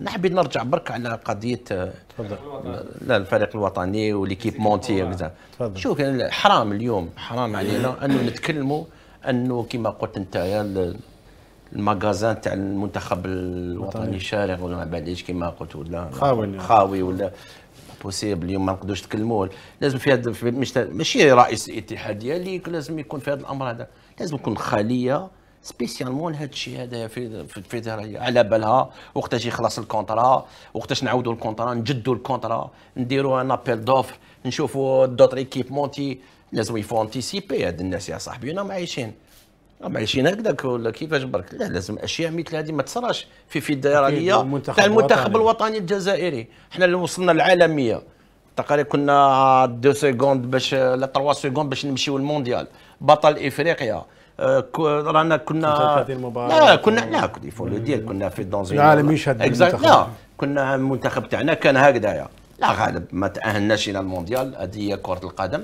نحبي نرجع برك على قضيه تفضل لا الفريق الوطني وليكيب مونتي وكذا شوف يعني حرام اليوم حرام علينا انه نتكلموا انه كما قلت انت المغازان تاع المنتخب الوطني الشارع ولا ما بعديش كما قلت ولا خاوي خاوي ولا بوسيبل اليوم ما نقدوش نتكلموا لازم في هذا ماشي رئيس الاتحاد ديالي لازم يكون في هذا الامر هذا لازم يكون خليه سبيسيالمون لهذا الشيء هذا في في على بالها وقتاش يخلص الكونترا وقتاش نعاودوا الكونترا نجدوا الكونترا نديروا ان ابيل دوفر نشوفوا دوتر ايكيبمونتي لازم يفو انتيسيبي هاد الناس يا صاحبي راهم عايشين راهم عايشين هكذاك ولا كيفاش برك لا لازم اشياء مثل هذه ما تصراش في فيدراليه تاع المنتخب الوطني الجزائري حنا اللي وصلنا العالميه تقريبا كنا 2 سكوند باش لا 3 سكوند باش نمشيو المونديال بطل افريقيا رانا كنا لا كنا لا كدي فول ديال كنا في دونز العالم يشهد لا كنا المنتخب تاعنا كان هكذايا لا غالب ما تاهلناش الى المونديال هذه هي كره القدم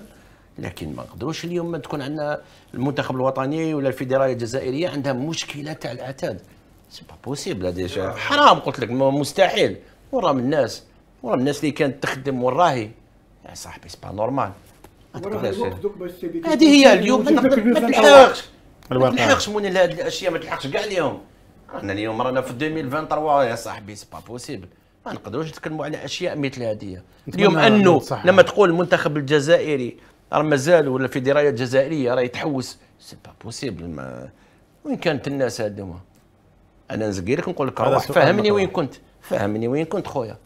لكن ما نقدروش اليوم تكون عندنا المنتخب الوطني ولا الفيدراليه الجزائريه عندها مشكله تاع العتاد سي با بوسيبل هذا حرام قلت لك مستحيل ورا من الناس ورا من الناس اللي كانت تخدم وراهي يا صاحبي سي با نورمال هذه هي اليوم ما تلحقش ما تلحقش مني لهاد الاشياء ما تلحقش كاع اليوم رانا اليوم رانا في 2023 يا صاحبي سي با بوسيبل ما نقدروش نتكلموا على اشياء مثل هذه اليوم انه لما تقول المنتخب الجزائري راه مازال ولا درايه الجزائريه راه يتحوس سي با بوسيبل ما وين كانت الناس هذوما انا نزكي لك نقول لك روح فهمني وين كنت فهمني وين كنت خويا